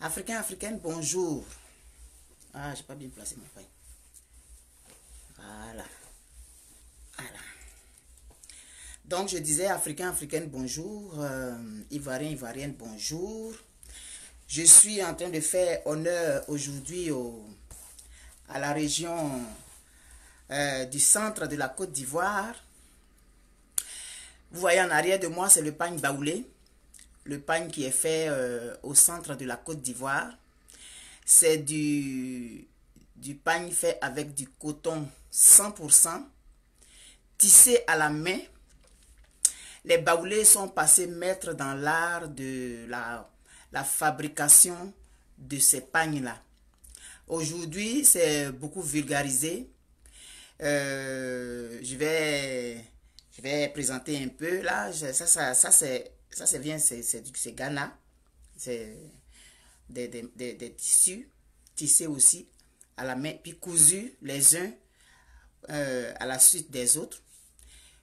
Africain, africaine, bonjour. Ah, j'ai pas bien placé mon pain. Voilà. Voilà. Donc, je disais Africain, africaine, bonjour. Euh, Ivoirien, ivoirienne, bonjour. Je suis en train de faire honneur aujourd'hui à la région euh, du centre de la Côte d'Ivoire. Vous voyez en arrière de moi, c'est le pagne baoulé le pain qui est fait euh, au centre de la Côte d'Ivoire. C'est du, du pain fait avec du coton 100%, tissé à la main. Les baoulés sont passés maîtres dans l'art de la, la, fabrication de ces pagnes-là. Aujourd'hui, c'est beaucoup vulgarisé. Euh, je, vais, je vais présenter un peu là. Ça, ça c'est ça, c'est bien, c'est Ghana. C'est des, tissus, tissés aussi à la main, puis cousus les uns euh, à la suite des autres,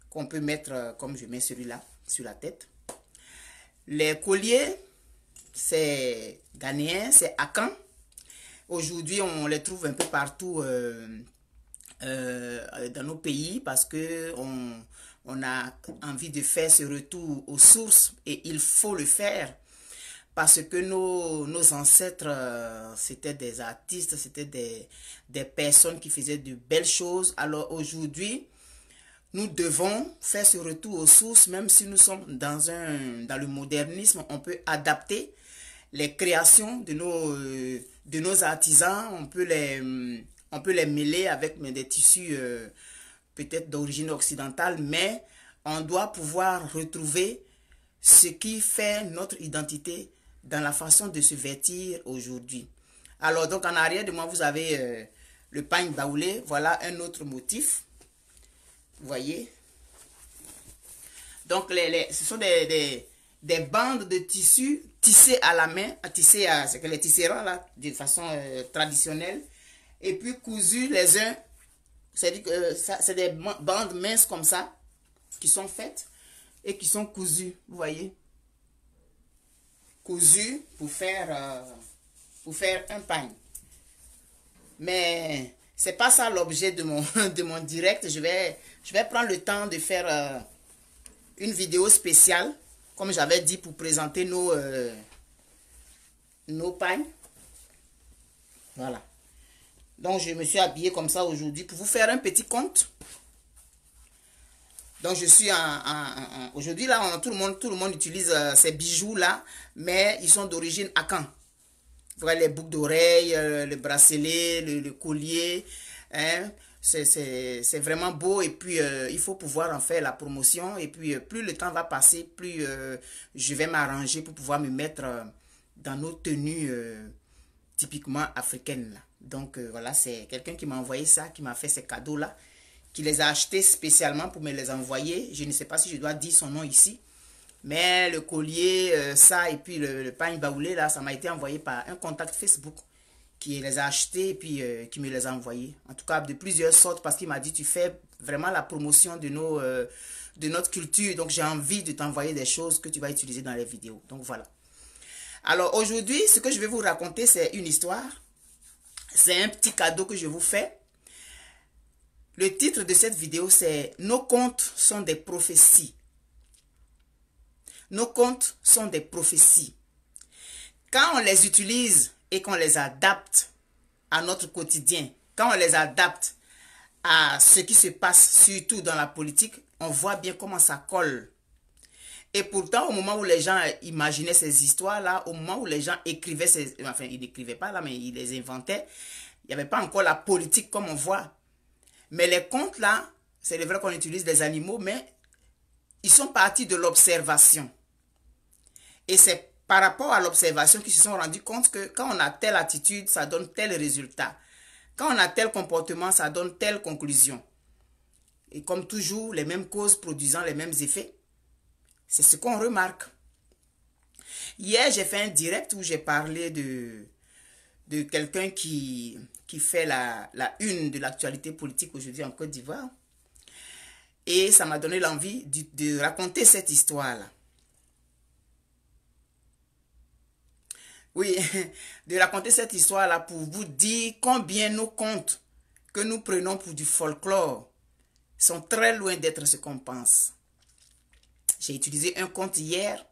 qu'on peut mettre, euh, comme je mets celui-là, sur la tête. Les colliers, c'est ghanéen, c'est akan. Aujourd'hui, on les trouve un peu partout euh, dans nos pays parce que on, on a envie de faire ce retour aux sources et il faut le faire parce que nos, ancêtres, euh, c'était des artistes, c'était des, des personnes qui faisaient de belles choses. Alors aujourd'hui, nous devons faire ce retour aux sources, même si nous sommes dans, un, dans le modernisme, on peut adapter les créations de nos, euh, de nos artisans, on peut, les, on peut les mêler avec des tissus euh, peut-être d'origine occidentale, mais on doit pouvoir retrouver ce qui fait notre identité dans la façon de se vêtir aujourd'hui. Alors, donc en arrière de moi, vous avez euh, le pagne daoulé. Voilà un autre motif. Vous voyez Donc, les, les, ce sont des, des, bandes de tissus tissées à la main, à à ce que les tisserands là, de façon euh, traditionnelle, et puis cousues les uns cest euh, c'est des bandes minces comme ça qui sont faites et qui sont cousues, vous voyez. Cousues pour faire, euh, pour faire un pagne. Mais ce n'est pas ça l'objet de mon, de mon direct. Je vais, je vais prendre le temps de faire euh, une vidéo spéciale, comme j'avais dit, pour présenter nos, nos pagnes. Voilà. Donc, je me suis habillée comme ça aujourd'hui pour vous faire un petit compte. Donc, je suis en... aujourd'hui, là, tout, le monde, tout le monde utilise euh, ces bijoux-là, mais ils sont d'origine Akan. Vous voyez les boucles d'oreilles, euh, le bracelet, le, collier. Hein. C'est vraiment beau et puis euh, il faut pouvoir en faire la promotion. Et puis, plus le temps va passer, plus je vais m'arranger pour pouvoir me mettre dans nos tenues typiquement africaines. Là. Donc euh, voilà, c'est quelqu'un qui m'a envoyé ça, qui m'a fait ces cadeaux-là, qui les a achetés spécialement pour me les envoyer. Je ne sais pas si je dois dire son nom ici. Mais le collier, euh, ça, et puis le, pain baoulé, là, ça m'a été envoyé par un contact Facebook qui les a achetés et puis euh, qui me les a envoyés. En tout cas, de plusieurs sortes, parce qu'il m'a dit, tu fais vraiment la promotion de, nos, de notre culture. Donc, j'ai envie de t'envoyer des choses que tu vas utiliser dans les vidéos. Donc, voilà. Alors, aujourd'hui, ce que je vais vous raconter, c'est une histoire c'est un petit cadeau que je vous fais. Le titre de cette vidéo, c'est « Nos contes sont des prophéties ». Nos contes sont des prophéties. Quand on les utilise et qu'on les adapte à notre quotidien, quand on les adapte à ce qui se passe surtout dans la politique, on voit bien comment ça colle et pourtant, au moment où les gens imaginaient ces histoires-là, au moment où les gens écrivaient ces... Enfin, ils n'écrivaient pas là, mais ils les inventaient. Il n'y avait pas encore la politique comme on voit. Mais les contes, là, c'est vrai qu'on utilise des animaux, mais ils sont partis de l'observation. Et c'est par rapport à l'observation qu'ils se sont rendus compte que quand on a telle attitude, ça donne tel résultat. Quand on a tel comportement, ça donne telle conclusion. Et comme toujours, les mêmes causes produisant les mêmes effets. C'est ce qu'on remarque. Hier, j'ai fait un direct où j'ai parlé de, de quelqu'un qui, qui fait la, une de l'actualité politique aujourd'hui en Côte d'Ivoire. Et ça m'a donné l'envie de, de, raconter cette histoire-là. Oui, de raconter cette histoire-là pour vous dire combien nos contes que nous prenons pour du folklore sont très loin d'être ce qu'on pense. J'ai utilisé un compte hier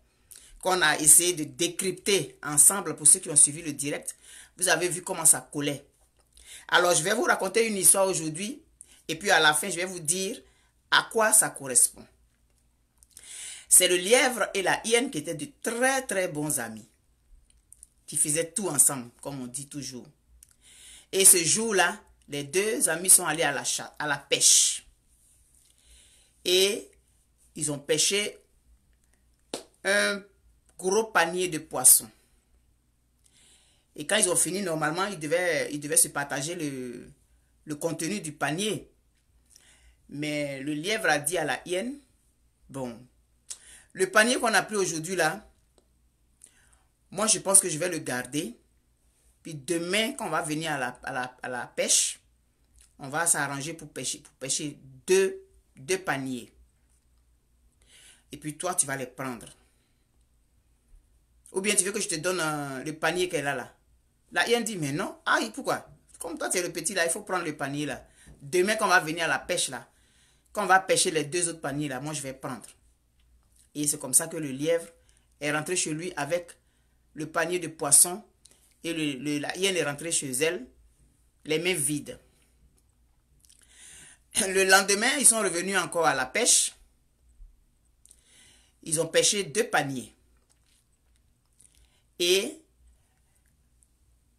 qu'on a essayé de décrypter ensemble pour ceux qui ont suivi le direct. Vous avez vu comment ça collait. Alors, je vais vous raconter une histoire aujourd'hui et puis à la fin, je vais vous dire à quoi ça correspond. C'est le lièvre et la hyène qui étaient de très très bons amis, qui faisaient tout ensemble, comme on dit toujours. Et ce jour-là, les deux amis sont allés à la, à la pêche. Et ils ont pêché un gros panier de poissons. Et quand ils ont fini, normalement, ils devaient, ils devaient se partager le, contenu du panier. Mais le lièvre a dit à la hyène, bon, le panier qu'on a pris aujourd'hui là, moi je pense que je vais le garder. Puis demain, quand on va venir à la, à la pêche, on va s'arranger pour pêcher, pour pêcher deux, deux paniers. Et puis toi, tu vas les prendre. Ou bien tu veux que je te donne euh, le panier qu'elle a là. La hyène dit, mais non. Ah, pourquoi Comme toi, tu es le petit là, il faut prendre le panier là. Demain, quand on va venir à la pêche là, quand on va pêcher les deux autres paniers là, moi, je vais prendre. Et c'est comme ça que le lièvre est rentré chez lui avec le panier de poisson. Et le, la hyène est rentrée chez elle, les mains vides. Le lendemain, ils sont revenus encore à la pêche. Ils ont pêché deux paniers et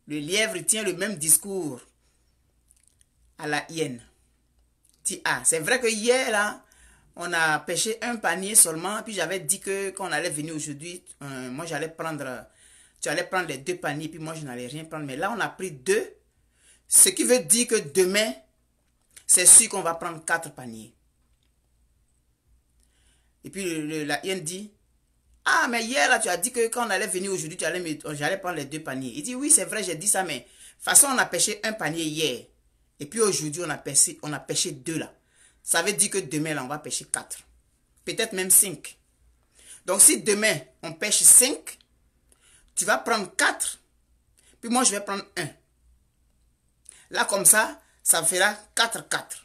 le lièvre tient le même discours à la hyène. c'est vrai que hier, là, on a pêché un panier seulement, puis j'avais dit que quand on allait venir aujourd'hui, euh, moi j'allais prendre, tu allais prendre les deux paniers, puis moi je n'allais rien prendre. Mais là, on a pris deux, ce qui veut dire que demain, c'est sûr qu'on va prendre quatre paniers. Et puis la hyène dit, ah, mais hier, là, tu as dit que quand on allait venir aujourd'hui, tu allais, j'allais prendre les deux paniers. Il dit, oui, c'est vrai, j'ai dit ça, mais de toute façon, on a pêché un panier hier. Et puis aujourd'hui, on, a pêché, on a pêché deux, là. Ça veut dire que demain, là, on va pêcher quatre. Peut-être même cinq. Donc, si demain, on pêche cinq, tu vas prendre quatre. Puis moi, je vais prendre un. Là, comme ça, ça fera quatre, quatre.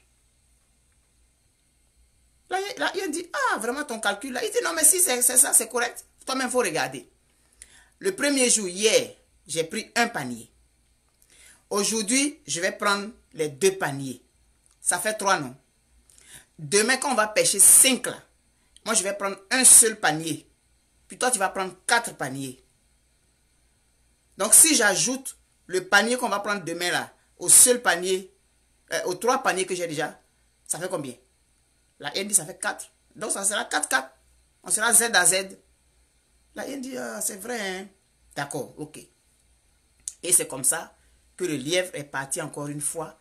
Là, il dit, ah, vraiment ton calcul là. Il dit, non, mais si c'est ça, c'est correct. Toi-même, il faut regarder. Le premier jour, hier, j'ai pris un panier. Aujourd'hui, je vais prendre les deux paniers. Ça fait trois, non? Demain, quand on va pêcher cinq là, moi, je vais prendre un seul panier. Puis toi, tu vas prendre quatre paniers. Donc, si j'ajoute le panier qu'on va prendre demain là, au seul panier, euh, aux trois paniers que j'ai déjà, ça fait combien la hyène dit ça fait 4. Donc ça sera 4, 4. On sera Z à Z. La hyène dit, ah, c'est vrai. Hein. D'accord, ok. Et c'est comme ça que le lièvre est parti encore une fois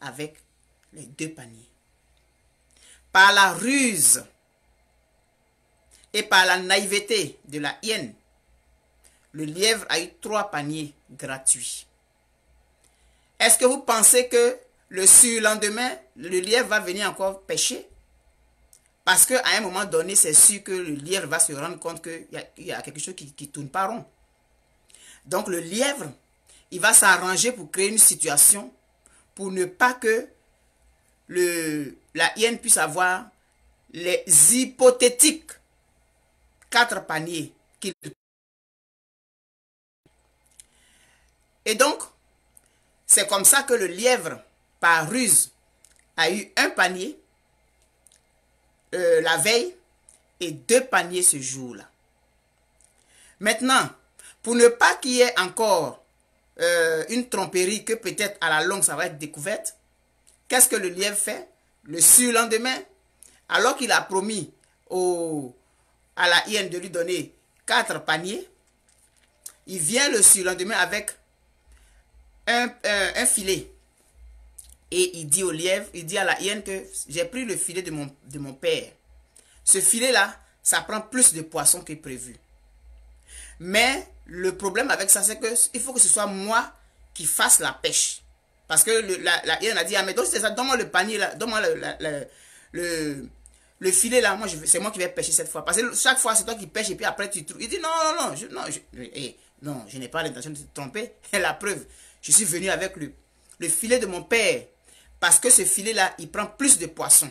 avec les deux paniers. Par la ruse et par la naïveté de la hyène, le lièvre a eu trois paniers gratuits. Est-ce que vous pensez que le surlendemain, le lièvre va venir encore pêcher parce qu'à un moment donné, c'est sûr que le lièvre va se rendre compte qu'il y, a quelque chose qui ne tourne pas rond. Donc le lièvre, il va s'arranger pour créer une situation pour ne pas que la hyène puisse avoir les hypothétiques quatre paniers qu'il Et donc, c'est comme ça que le lièvre, par ruse, a eu un panier euh, la veille et deux paniers ce jour-là. Maintenant, pour ne pas qu'il y ait encore euh, une tromperie que peut-être à la longue ça va être découverte, qu'est-ce que le lièvre fait Le surlendemain, alors qu'il a promis au, à la hyène de lui donner quatre paniers, il vient le surlendemain avec un, euh, un filet et il dit au lièvre, il dit à la hyène que j'ai pris le filet de mon, de mon père. Ce filet-là, ça prend plus de poissons que prévu. Mais le problème avec ça, c'est qu'il faut que ce soit moi qui fasse la pêche. Parce que la, hyène a dit, ah mais c'est ça, donne-moi le panier là, donne-moi le, le, filet là, moi c'est moi qui vais pêcher cette fois. Parce que chaque fois c'est toi qui pêche et puis après tu trouves. Il dit, non, non, eh, non, je, n'ai pas l'intention de te tromper. la preuve, je suis venu avec le, le filet de mon père. Parce que ce filet-là, il prend plus de poissons.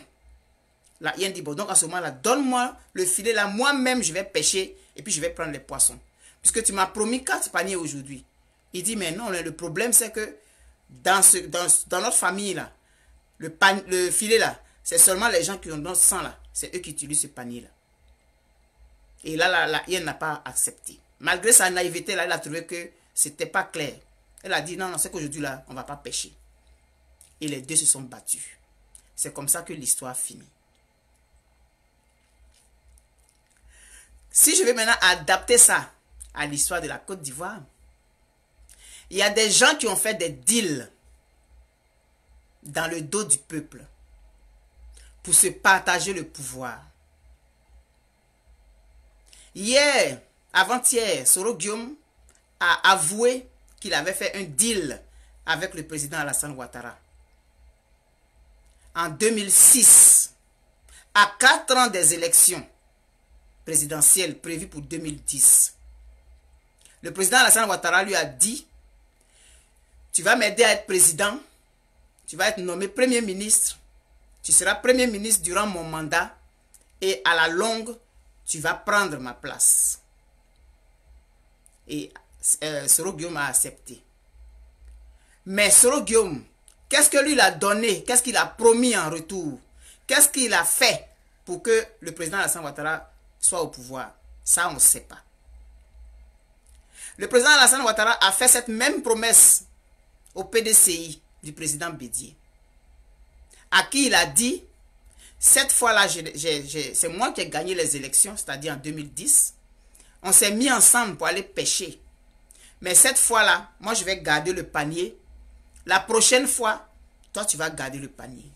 La hyène dit, bon, donc à ce moment-là, donne-moi le filet-là, moi-même, je vais pêcher et puis je vais prendre les poissons. Puisque tu m'as promis quatre paniers aujourd'hui. Il dit, mais non, le problème, c'est que dans, notre famille, là, le, filet, là, c'est seulement les gens qui ont dans sang, là. C'est eux qui utilisent ce panier-là. Et là, la, hyène n'a pas accepté. Malgré sa naïveté, là, elle a trouvé que c'était pas clair. Elle a dit, non, non, c'est qu'aujourd'hui, là, on va pas pêcher et les deux se sont battus. C'est comme ça que l'histoire finit. Si je vais maintenant adapter ça à l'histoire de la Côte d'Ivoire, il y a des gens qui ont fait des deals dans le dos du peuple pour se partager le pouvoir. Hier, avant-hier, Soro Guillaume a avoué qu'il avait fait un deal avec le président Alassane Ouattara en 2006, à quatre ans des élections présidentielles prévues pour 2010, le président Alassane Ouattara lui a dit Tu vas m'aider à être président, tu vas être nommé premier ministre, tu seras premier ministre durant mon mandat et à la longue, tu vas prendre ma place. Et euh, Soro Guillaume a accepté. Mais Soro Guillaume Qu'est-ce que lui il a donné Qu'est-ce qu'il a promis en retour Qu'est-ce qu'il a fait pour que le président Alassane Ouattara soit au pouvoir Ça, on ne sait pas. Le président Alassane Ouattara a fait cette même promesse au PDCI du président Bédier, à qui il a dit, cette fois-là, c'est moi qui ai gagné les élections, c'est-à-dire en 2010. On s'est mis ensemble pour aller pêcher. Mais cette fois-là, moi, je vais garder le panier la prochaine fois, toi, tu vas garder le panier.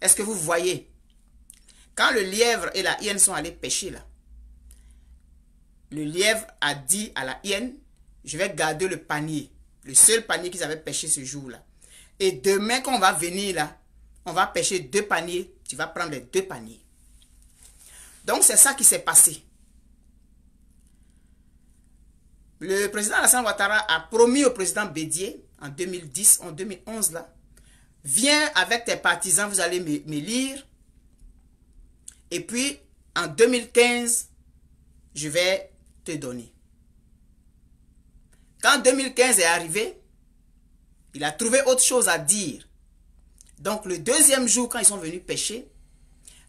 Est-ce que vous voyez Quand le lièvre et la hyène sont allés pêcher là, le lièvre a dit à la hyène, je vais garder le panier, le seul panier qu'ils avaient pêché ce jour-là. Et demain, quand on va venir là, on va pêcher deux paniers, tu vas prendre les deux paniers. Donc, c'est ça qui s'est passé. le président Alassane Ouattara a promis au président Bédier en 2010, en 2011 là, viens avec tes partisans, vous allez me lire, Et puis, en 2015, je vais te donner. Quand 2015 est arrivé, il a trouvé autre chose à dire. Donc, le deuxième jour, quand ils sont venus pêcher,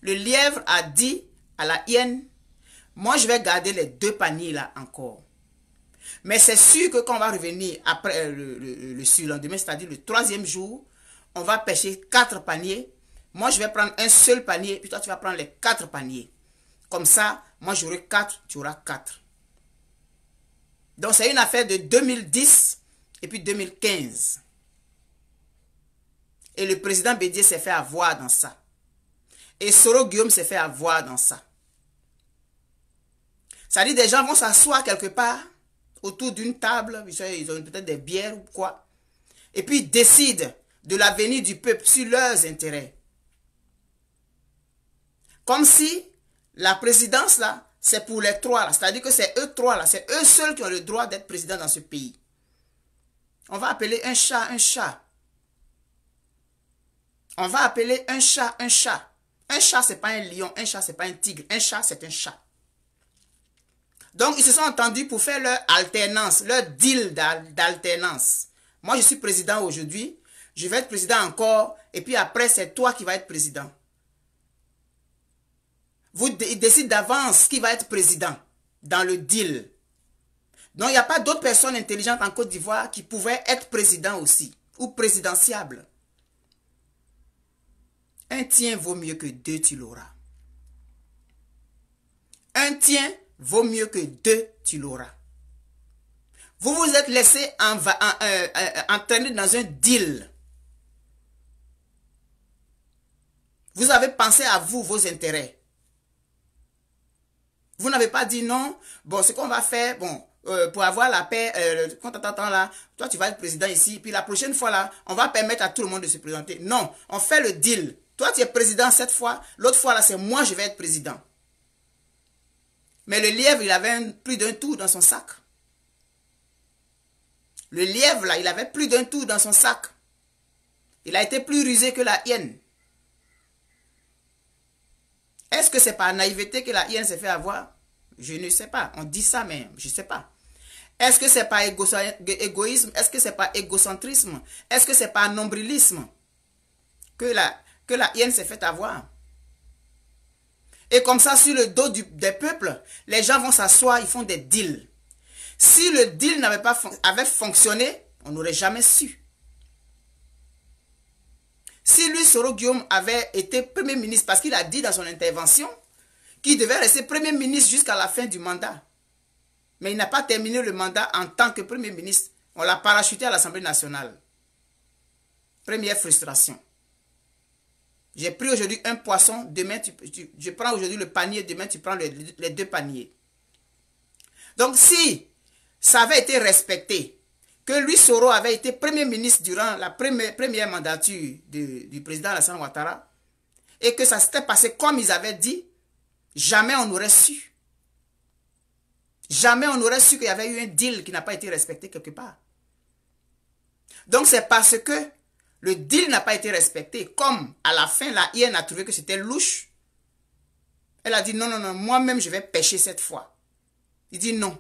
le lièvre a dit à la hyène, moi, je vais garder les deux paniers là encore. Mais c'est sûr que quand on va revenir après euh, le, surlendemain, c'est-à-dire le troisième jour, on va pêcher quatre paniers. Moi, je vais prendre un seul panier, puis toi, tu vas prendre les quatre paniers. Comme ça, moi, j'aurai quatre, tu auras quatre. Donc, c'est une affaire de 2010 et puis 2015. Et le président Bédier s'est fait avoir dans ça. Et Soro Guillaume s'est fait avoir dans ça. Ça dit, des gens vont s'asseoir quelque part autour d'une table, ils ont peut-être des bières ou quoi, et puis ils décident de l'avenir du peuple sur leurs intérêts. Comme si la présidence là, c'est pour les trois là, c'est-à-dire que c'est eux trois là, c'est eux seuls qui ont le droit d'être président dans ce pays. On va appeler un chat un chat. On va appeler un chat un chat. Un chat, c'est pas un lion, un chat, c'est pas un tigre, un chat, c'est un chat. Donc, ils se sont entendus pour faire leur alternance, leur deal d'alternance. Moi, je suis président aujourd'hui, je vais être président encore, et puis après, c'est toi qui vas être président. Vous, ils d'avance qui va être président dans le deal. Donc, il n'y a pas d'autres personnes intelligentes en Côte d'Ivoire qui pouvaient être président aussi, ou présidentiable. Un tien vaut mieux que deux, tu l'auras. Un tien vaut mieux que deux, tu l'auras. Vous vous êtes laissé euh, euh, entraîner dans un deal. Vous avez pensé à vous, vos intérêts. Vous n'avez pas dit non. Bon, ce qu'on va faire, bon, euh, pour avoir la paix, quand là, toi tu vas être président ici, puis la prochaine fois là, on va permettre à tout le monde de se présenter. Non, on fait le deal. Toi tu es président cette fois, l'autre fois là c'est moi je vais être président. Mais le lièvre, il avait plus d'un tout dans son sac. Le lièvre, là, il avait plus d'un tout dans son sac. Il a été plus rusé que la hyène. Est-ce que c'est par naïveté que la hyène s'est fait avoir Je ne sais pas. On dit ça, mais je ne sais pas. Est-ce que c'est par égoïsme Est-ce que c'est pas égocentrisme Est-ce que c'est par nombrilisme que la, que la hyène s'est fait avoir et comme ça, sur le dos des peuples, les gens vont s'asseoir, ils font des deals. Si le deal n'avait pas avait fonctionné, on n'aurait jamais su. Si lui, Soro Guillaume, avait été Premier ministre, parce qu'il a dit dans son intervention qu'il devait rester Premier ministre jusqu'à la fin du mandat. Mais il n'a pas terminé le mandat en tant que Premier ministre. On l'a parachuté à l'Assemblée nationale. Première frustration. J'ai pris aujourd'hui un poisson, demain tu, je prends aujourd'hui le panier, demain tu prends les, deux paniers. Donc si ça avait été respecté, que Louis Soro avait été premier ministre durant la première, première mandature du président Alassane Ouattara, et que ça s'était passé comme ils avaient dit, jamais on n'aurait su. Jamais on n'aurait su qu'il y avait eu un deal qui n'a pas été respecté quelque part. Donc c'est parce que le deal n'a pas été respecté. Comme à la fin, la IN a trouvé que c'était louche. Elle a dit non, non, non, moi-même je vais pêcher cette fois. Il dit non.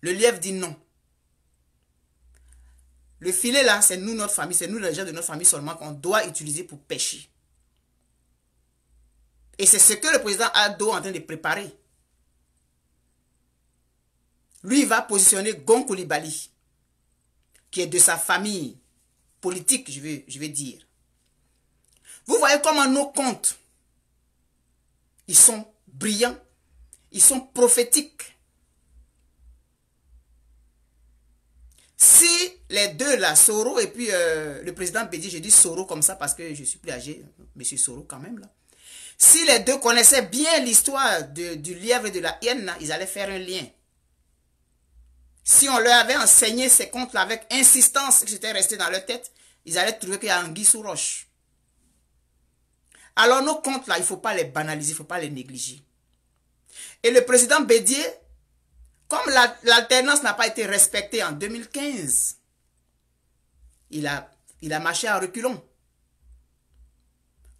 Le lièvre dit non. Le filet là, c'est nous, notre famille, c'est nous les gens de notre famille seulement qu'on doit utiliser pour pêcher. Et c'est ce que le président Ado est en train de préparer. Lui, il va positionner Gon Koulibaly, qui est de sa famille, politique, je vais, je vais dire. Vous voyez comment nos comptes ils sont brillants, ils sont prophétiques. Si les deux là, Soro et puis euh, le président Bédi, je dis Soro comme ça parce que je suis plus âgé, monsieur Soro quand même là. Si les deux connaissaient bien l'histoire du lièvre et de la hyène, ils allaient faire un lien. Si on leur avait enseigné ces comptes là avec insistance, j'étais resté dans leur tête, ils allaient trouver qu'il y a un sous roche. Alors nos comptes là, il ne faut pas les banaliser, il ne faut pas les négliger. Et le président Bédier, comme l'alternance n'a pas été respectée en 2015, il a, il a marché en reculons.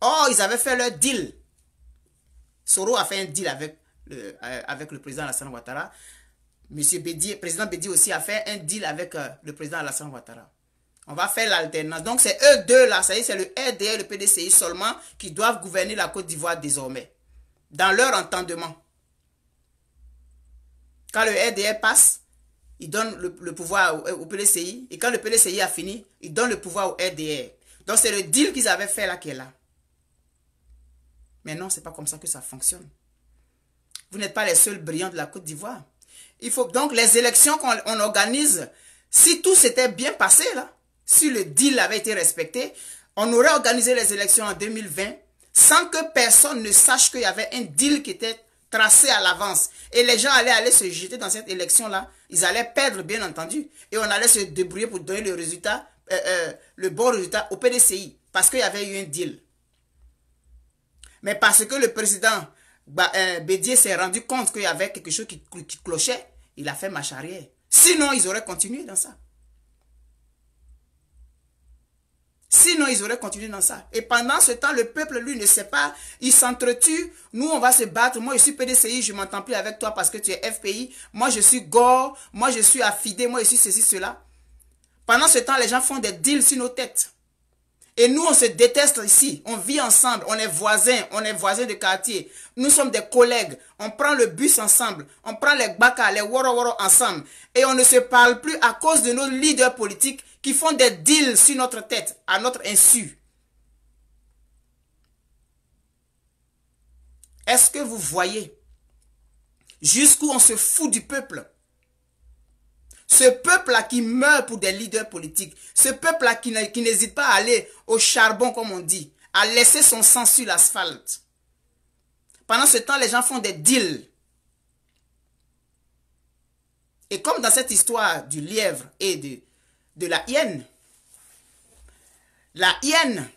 Or, ils avaient fait leur deal. Soro a fait un deal avec le, euh, avec le président Alassane Ouattara. Monsieur Bédier, président Bédier aussi a fait un deal avec euh, le président Alassane Ouattara. On va faire l'alternance. Donc c'est eux deux là, ça y est, c'est le RDA et le PDCI seulement qui doivent gouverner la Côte d'Ivoire désormais. Dans leur entendement. Quand le RDR passe, il donne le, pouvoir au, PDCI. Et quand le PDCI a fini, il donne le pouvoir au RDR. Donc c'est le deal qu'ils avaient fait là qui est là. Mais non, c'est pas comme ça que ça fonctionne. Vous n'êtes pas les seuls brillants de la Côte d'Ivoire. Il faut donc les élections qu'on organise, si tout s'était bien passé là, si le deal avait été respecté, on aurait organisé les élections en 2020 sans que personne ne sache qu'il y avait un deal qui était tracé à l'avance. Et les gens allaient aller se jeter dans cette élection-là. Ils allaient perdre, bien entendu. Et on allait se débrouiller pour donner le résultat, euh, euh, le bon résultat au PDCI. Parce qu'il y avait eu un deal. Mais parce que le président euh, Bédié Bédier s'est rendu compte qu'il y avait quelque chose qui, qui clochait, il a fait marche arrière. Sinon, ils auraient continué dans ça. Sinon, ils auraient continué dans ça. Et pendant ce temps, le peuple, lui, ne sait pas. Il s'entretue. Nous, on va se battre. Moi, je suis PDCI, je m'entends plus avec toi parce que tu es FPI. Moi, je suis Gore. Moi, je suis affidé. Moi, je suis ceci, cela. Pendant ce temps, les gens font des deals sur nos têtes. Et nous, on se déteste ici. On vit ensemble. On est voisins. On est voisins de quartier. Nous sommes des collègues. On prend le bus ensemble. On prend les bacs, les woro, ensemble. Et on ne se parle plus à cause de nos leaders politiques qui font des deals sur notre tête, à notre insu. Est-ce que vous voyez jusqu'où on se fout du peuple ce peuple-là qui meurt pour des leaders politiques, ce peuple-là qui n'hésite pas à aller au charbon, comme on dit, à laisser son sang sur l'asphalte. Pendant ce temps, les gens font des deals. Et comme dans cette histoire du lièvre et de, de la hyène. La hyène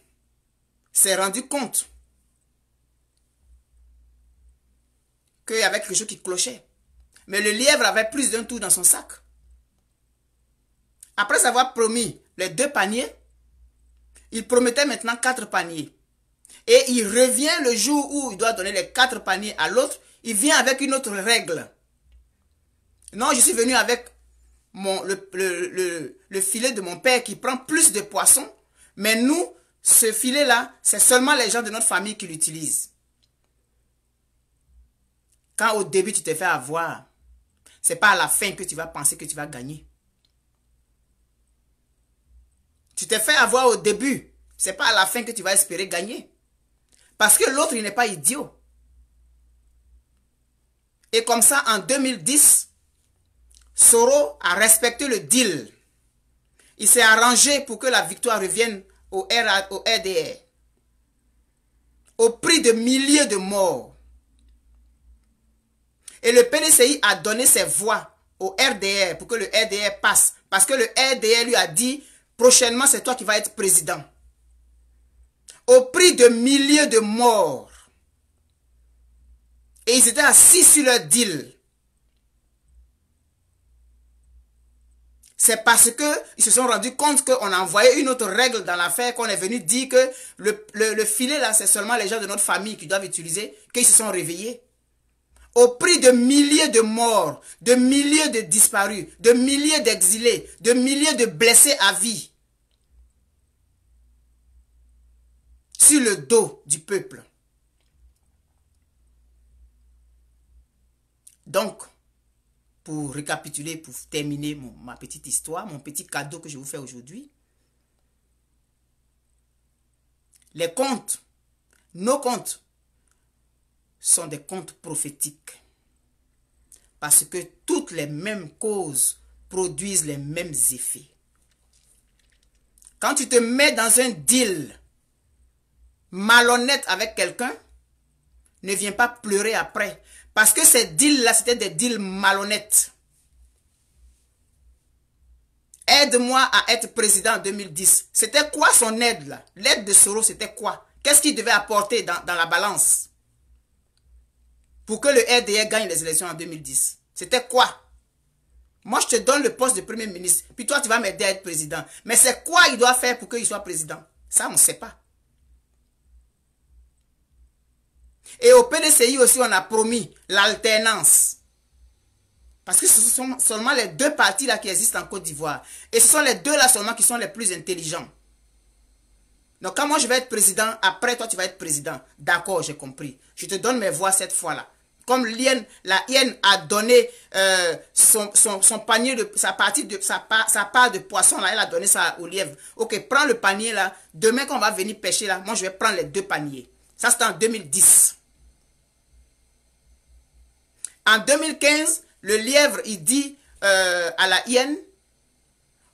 s'est rendue compte qu'il y avait quelque chose qui clochait. Mais le lièvre avait plus d'un tout dans son sac. Après avoir promis les deux paniers, il promettait maintenant quatre paniers. Et il revient le jour où il doit donner les quatre paniers à l'autre. Il vient avec une autre règle. Non, je suis venu avec mon, le, le, le, filet de mon père qui prend plus de poissons, mais nous, ce filet-là, c'est seulement les gens de notre famille qui l'utilisent. Quand au début tu te fais avoir, c'est pas à la fin que tu vas penser que tu vas gagner. Tu te fais avoir au début, c'est pas à la fin que tu vas espérer gagner. Parce que l'autre, il n'est pas idiot. Et comme ça, en 2010, Soro a respecté le deal. Il s'est arrangé pour que la victoire revienne au, au RDR. Au prix de milliers de morts. Et le PDCI a donné ses voix au RDR pour que le RDR passe. Parce que le RDR lui a dit, prochainement c'est toi qui vas être président. Au prix de milliers de morts. Et ils étaient assis sur leur deal. C'est parce qu'ils se sont rendus compte qu'on a envoyé une autre règle dans l'affaire, qu'on est venu dire que le, filet là, c'est seulement les gens de notre famille qui doivent utiliser, qu'ils se sont réveillés. Au prix de milliers de morts, de milliers de disparus, de milliers d'exilés, de milliers de blessés à vie. Sur le dos du peuple. Donc, pour récapituler, pour terminer mon, ma petite histoire, mon petit cadeau que je vous fais aujourd'hui, les comptes, nos comptes, sont des comptes prophétiques. Parce que toutes les mêmes causes produisent les mêmes effets. Quand tu te mets dans un deal malhonnête avec quelqu'un, ne viens pas pleurer après. Parce que ces deals-là, c'était des deals malhonnêtes. Aide-moi à être président en 2010. C'était quoi son aide là L'aide de Soros, c'était quoi Qu'est-ce qu'il devait apporter dans, dans, la balance pour que le RDA gagne les élections en 2010 C'était quoi Moi, je te donne le poste de Premier ministre, puis toi, tu vas m'aider à être président. Mais c'est quoi il doit faire pour qu'il soit président Ça, on ne sait pas. Et au PDCI aussi, on a promis l'alternance. Parce que ce sont seulement les deux parties là qui existent en Côte d'Ivoire. Et ce sont les deux là seulement qui sont les plus intelligents. Donc quand moi je vais être président, après toi tu vas être président. D'accord, j'ai compris. Je te donne mes voix cette fois-là. Comme la hyène a donné euh, son, panier, de, sa, partie de, sa, part, sa part de poisson, là, elle a donné ça au lièvre. Ok, prends le panier là. Demain qu'on va venir pêcher là, moi je vais prendre les deux paniers. Ça c'était en 2010. En 2015, le lièvre, il dit euh, à la hyène,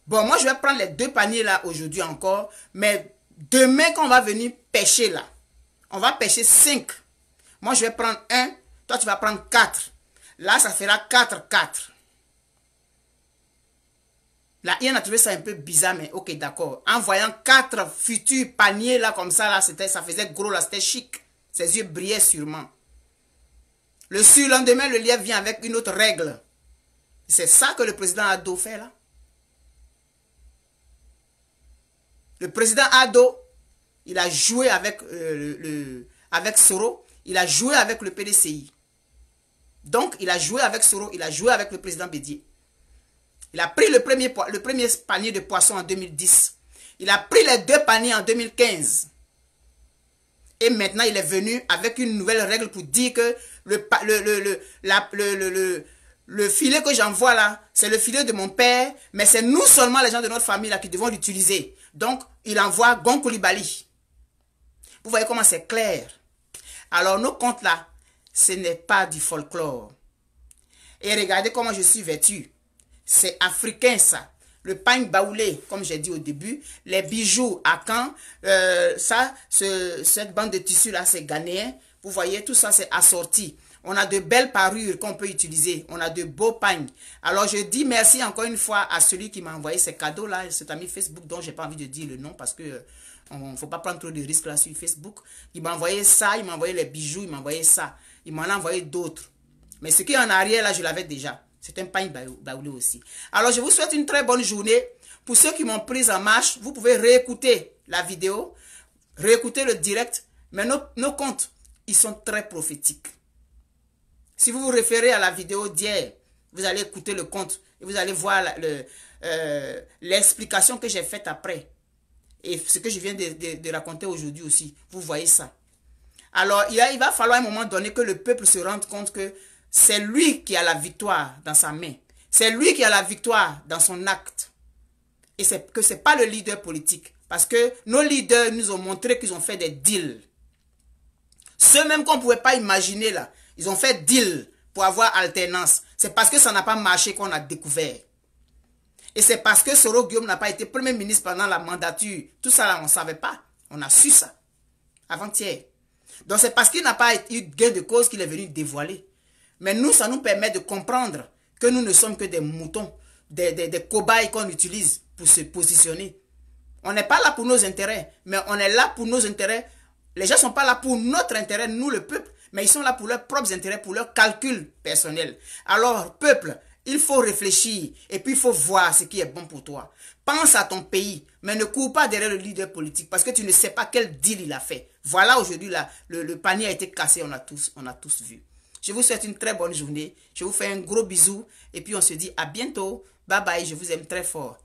bon, moi, je vais prendre les deux paniers là aujourd'hui encore, mais demain qu'on va venir pêcher là, on va pêcher cinq. Moi, je vais prendre un, toi, tu vas prendre quatre. Là, ça fera quatre, quatre. La hyène a trouvé ça un peu bizarre, mais ok, d'accord. En voyant quatre futurs paniers là comme ça, là, ça faisait gros, là, c'était chic. Ses yeux brillaient sûrement. Le surlendemain, le lièvre vient avec une autre règle. C'est ça que le président Ado fait là. Le président Ado, il a joué avec, euh, le, avec Soro, il a joué avec le PDCI. Donc, il a joué avec Soro, il a joué avec le président Bédier. Il a pris le premier, le premier panier de poissons en 2010. Il a pris les deux paniers en 2015. Et maintenant, il est venu avec une nouvelle règle pour dire que le, le, le, filet que j'envoie là, c'est le filet de mon père, mais c'est nous seulement les gens de notre famille là qui devons l'utiliser. Donc, il envoie Gon Koulibaly. Vous voyez comment c'est clair. Alors, nos comptes là, ce n'est pas du folklore. Et regardez comment je suis vêtu. C'est africain ça le pain baoulé, comme j'ai dit au début, les bijoux à Caen, euh, ça, cette bande de tissu-là, c'est ghanéen. Vous voyez, tout ça, c'est assorti. On a de belles parures qu'on peut utiliser. On a de beaux pagnes. Alors, je dis merci encore une fois à celui qui m'a envoyé ces cadeaux-là, cet ami Facebook dont j'ai pas envie de dire le nom parce que euh, ne faut pas prendre trop de risques là sur Facebook. Il m'a envoyé ça, il m'a envoyé les bijoux, il m'a envoyé ça. Il m'en a envoyé d'autres. Mais ce qui est en arrière, là, je l'avais déjà. C'est un pain baoulé aussi. Alors, je vous souhaite une très bonne journée. Pour ceux qui m'ont prise en marche, vous pouvez réécouter la vidéo, réécouter le direct. Mais nos, comptes, ils sont très prophétiques. Si vous vous référez à la vidéo d'hier, vous allez écouter le compte et vous allez voir euh, l'explication que j'ai faite après. Et ce que je viens de, raconter aujourd'hui aussi, vous voyez ça. Alors, il, il va falloir un moment donné que le peuple se rende compte que c'est lui qui a la victoire dans sa main. C'est lui qui a la victoire dans son acte. Et c'est que ce n'est pas le leader politique. Parce que nos leaders nous ont montré qu'ils ont fait des deals. Ceux même qu'on ne pouvait pas imaginer là, ils ont fait deals pour avoir alternance. C'est parce que ça n'a pas marché qu'on a découvert. Et c'est parce que Soro Guillaume n'a pas été Premier ministre pendant la mandature. Tout ça là, on ne savait pas. On a su ça. Avant-hier. Donc c'est parce qu'il n'a pas eu gain de cause qu'il est venu dévoiler. Mais nous, ça nous permet de comprendre que nous ne sommes que des moutons, des, cobayes qu'on utilise pour se positionner. On n'est pas là pour nos intérêts, mais on est là pour nos intérêts. Les gens ne sont pas là pour notre intérêt, nous le peuple, mais ils sont là pour leurs propres intérêts, pour leurs calculs personnels. Alors, peuple, il faut réfléchir et puis il faut voir ce qui est bon pour toi. Pense à ton pays, mais ne cours pas derrière le leader politique parce que tu ne sais pas quel deal il a fait. Voilà aujourd'hui, le, le panier a été cassé, on a tous, on a tous vu. Je vous souhaite une très bonne journée. Je vous fais un gros bisou. Et puis on se dit à bientôt. Bye bye, je vous aime très fort.